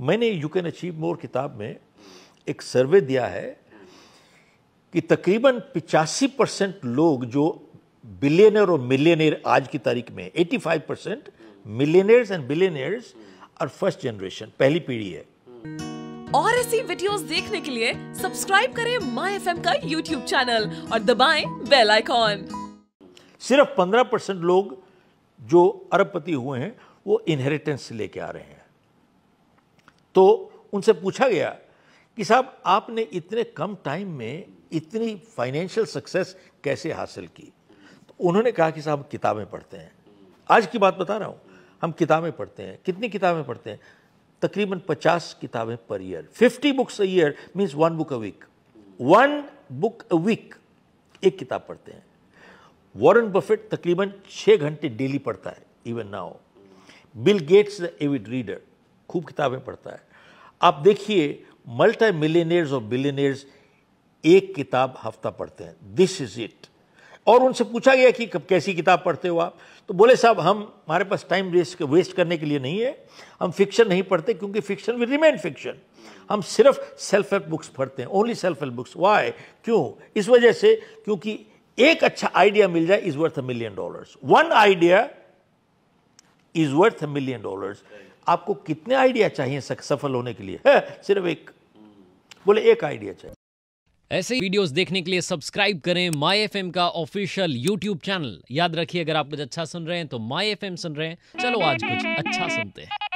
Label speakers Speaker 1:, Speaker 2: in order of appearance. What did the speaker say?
Speaker 1: मैंने you can achieve more किताब में एक सर्वे दिया है कि तकरीबन पिचासी परसेंट लोग जो बिलियनर और मिलियनर आज की तारीख में 85 परसेंट मिलियनर्स एंड बिलियनर्स और फर्स्ट जनरेशन पहली पीढ़ी है
Speaker 2: और ऐसी वीडियोस देखने के लिए सब्सक्राइब करें माई एफ का यूट्यूब चैनल और दबाएं बेल आइकॉन
Speaker 1: सिर्फ 15 परसेंट लोग जो अरबपति हुए हैं वो इनहेरिटेंस लेके आ रहे हैं तो उनसे पूछा गया कि साहब आपने इतने कम टाइम में इतनी फाइनेंशियल सक्सेस कैसे हासिल की तो उन्होंने कहा कि साहब किताबें पढ़ते हैं आज की बात बता रहा हूँ हम किताबें पढ़ते हैं कितनी किताबें पढ़ते हैं तकरीबन 50 किताबें पर year 50 books a year means one book a week one book a week एक किताब पढ़ते हैं वॉरेन बफेट तकरीबन छः घंटे डेली पढ़ता है even now Bill Gates the avid reader खूब किताबें पढ़ता है आप देखिए मल्टी मिलीनियर्स और बिलीनियर्स एक किताब हफ्ता पढ़ते हैं दिस इज इट और उनसे पूछा गया कि कब कैसी किताब पढ़ते हो आप तो बोले साहब हम हमारे पास टाइम वेस्ट वेस्ट करने के लिए नहीं है हम फिक्शन नहीं पढ़ते क्योंकि फिक्शन विल रिमेन फिक्शन हम सिर्फ सेल्फ हेल्प बुक्स पढ़ते हैं only self help books why क्यों इस वजह से क्योंकि एक अच्छा आइडिया मिल जाए is worth a million dollars one idea is worth million dollars आपको कितने आइडिया चाहिए सफल होने के लिए सिर्फ एक बोले एक आइडिया चाहिए
Speaker 3: ऐसे ही वीडियोस देखने के लिए सब्सक्राइब करें माई एफ का ऑफिशियल यूट्यूब चैनल याद रखिए अगर आप कुछ अच्छा सुन रहे हैं तो माई एफ सुन रहे हैं चलो आज कुछ अच्छा सुनते हैं